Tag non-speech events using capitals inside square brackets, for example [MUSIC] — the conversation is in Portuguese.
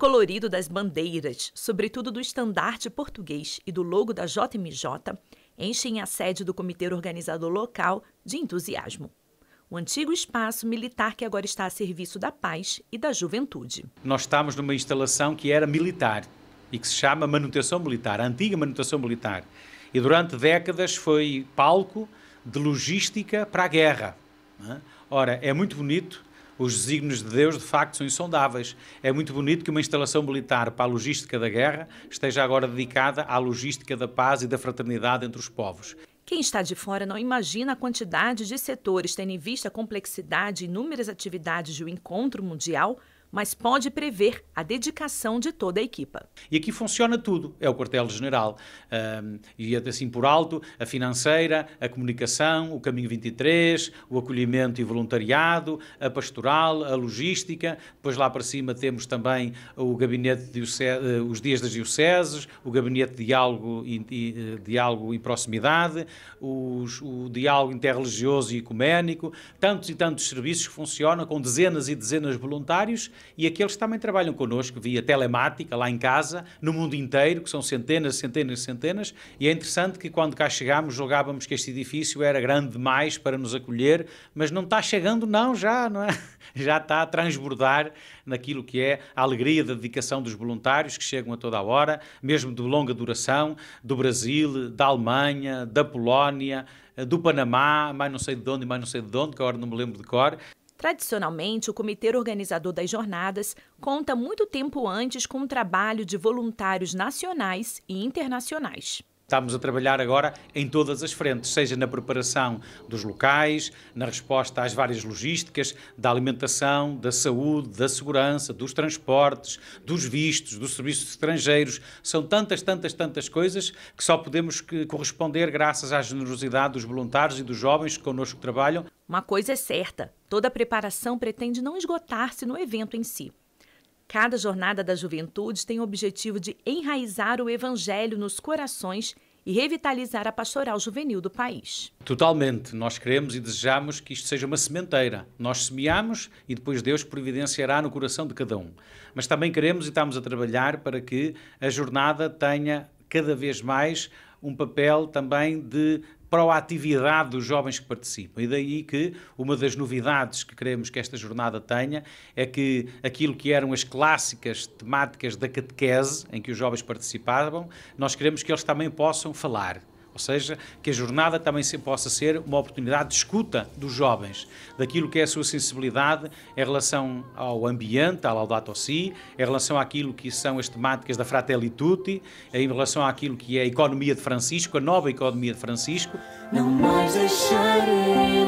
colorido das bandeiras, sobretudo do estandarte português e do logo da JMJ, enchem a sede do comitê organizador local de entusiasmo o antigo espaço militar que agora está a serviço da paz e da juventude. Nós estamos numa instalação que era militar e que se chama manutenção militar, a antiga manutenção militar. E durante décadas foi palco de logística para a guerra. É? Ora, é muito bonito os desígnios de Deus, de facto, são insondáveis. É muito bonito que uma instalação militar para a logística da guerra esteja agora dedicada à logística da paz e da fraternidade entre os povos. Quem está de fora não imagina a quantidade de setores, tendo em vista a complexidade e inúmeras atividades do encontro mundial, mas pode prever a dedicação de toda a equipa. E aqui funciona tudo: é o quartel-general, e é assim por alto, a financeira, a comunicação, o caminho 23, o acolhimento e voluntariado, a pastoral, a logística. Depois lá para cima temos também o gabinete diocese, eh, os dias das dioceses, o gabinete de diálogo e, eh, diálogo e proximidade, os, o diálogo interreligioso e ecuménico, tantos e tantos serviços que funcionam com dezenas e dezenas de voluntários e aqueles que também trabalham connosco via telemática, lá em casa, no mundo inteiro, que são centenas, centenas e centenas, e é interessante que quando cá chegámos julgávamos que este edifício era grande demais para nos acolher, mas não está chegando não já, não é? [LAUGHS] Já está a transbordar naquilo que é a alegria da dedicação dos voluntários que chegam a toda a hora, mesmo de longa duração, do Brasil, da Alemanha, da Polónia, do Panamá, mais não sei de onde, mais não sei de onde, que agora não me lembro de cor, Tradicionalmente, o comitê organizador das jornadas conta muito tempo antes com o trabalho de voluntários nacionais e internacionais. Estamos a trabalhar agora em todas as frentes, seja na preparação dos locais, na resposta às várias logísticas, da alimentação, da saúde, da segurança, dos transportes, dos vistos, dos serviços estrangeiros. São tantas, tantas, tantas coisas que só podemos corresponder graças à generosidade dos voluntários e dos jovens que connosco trabalham. Uma coisa é certa: toda a preparação pretende não esgotar-se no evento em si. Cada jornada da juventude tem o objetivo de enraizar o evangelho nos corações e revitalizar a pastoral juvenil do país. Totalmente. Nós queremos e desejamos que isto seja uma sementeira. Nós semeamos e depois Deus providenciará no coração de cada um. Mas também queremos e estamos a trabalhar para que a jornada tenha cada vez mais um papel também de proatividade dos jovens que participam. E daí que uma das novidades que queremos que esta jornada tenha é que aquilo que eram as clássicas temáticas da catequese, em que os jovens participavam, nós queremos que eles também possam falar ou seja, que a jornada também se, possa ser uma oportunidade de escuta dos jovens, daquilo que é a sua sensibilidade em relação ao ambiente, à Laudato Si, em relação àquilo que são as temáticas da Fratelli Tutti, em relação àquilo que é a economia de Francisco, a nova economia de Francisco. Não mais deixarei